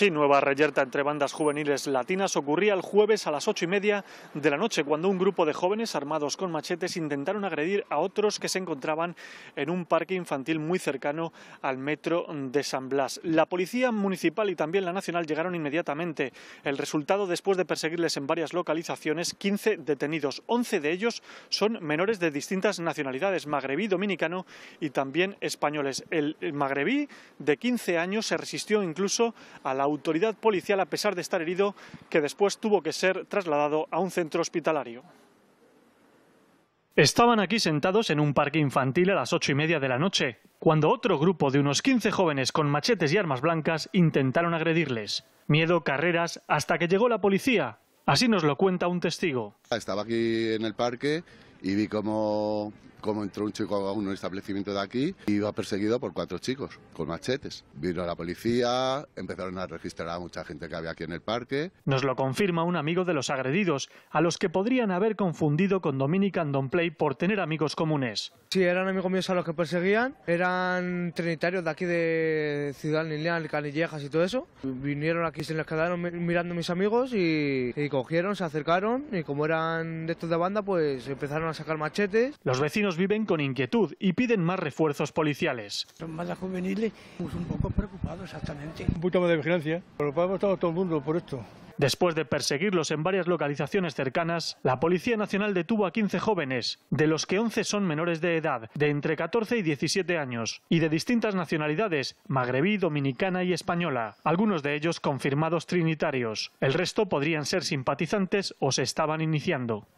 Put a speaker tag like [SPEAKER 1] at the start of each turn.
[SPEAKER 1] Sí, nueva reyerta entre bandas juveniles latinas ocurría el jueves a las ocho y media de la noche, cuando un grupo de jóvenes armados con machetes intentaron agredir a otros que se encontraban en un parque infantil muy cercano al metro de San Blas. La policía municipal y también la nacional llegaron inmediatamente. El resultado, después de perseguirles en varias localizaciones, 15 detenidos. 11 de ellos son menores de distintas nacionalidades, magrebí, dominicano y también españoles. El magrebí de 15 años se resistió incluso a la autoridad policial a pesar de estar herido, que después tuvo que ser trasladado a un centro hospitalario. Estaban aquí sentados en un parque infantil a las ocho y media de la noche, cuando otro grupo de unos 15 jóvenes con machetes y armas blancas intentaron agredirles. Miedo, carreras, hasta que llegó la policía. Así nos lo cuenta un testigo.
[SPEAKER 2] Estaba aquí en el parque y vi como cómo entró un chico a un establecimiento de aquí y iba perseguido por cuatro chicos con machetes. Vino la policía, empezaron a registrar a mucha gente que había aquí en el parque.
[SPEAKER 1] Nos lo confirma un amigo de los agredidos, a los que podrían haber confundido con Dominic Play por tener amigos comunes.
[SPEAKER 2] Sí,
[SPEAKER 3] eran amigos míos a los que perseguían, eran trinitarios de aquí de Ciudad Lineal, Canillejas y todo eso. Vinieron aquí, se les quedaron mirando a mis amigos y cogieron, se acercaron y como eran de estos de banda, pues empezaron a sacar machetes.
[SPEAKER 1] Los vecinos viven con inquietud y piden más refuerzos policiales. Son
[SPEAKER 3] más juveniles, pues, un poco preocupados exactamente. Un poquito de vigilancia, Lo todo el mundo por esto.
[SPEAKER 1] Después de perseguirlos en varias localizaciones cercanas, la Policía Nacional detuvo a 15 jóvenes, de los que 11 son menores de edad, de entre 14 y 17 años, y de distintas nacionalidades, magrebí, dominicana y española, algunos de ellos confirmados trinitarios. El resto podrían ser simpatizantes o se estaban iniciando.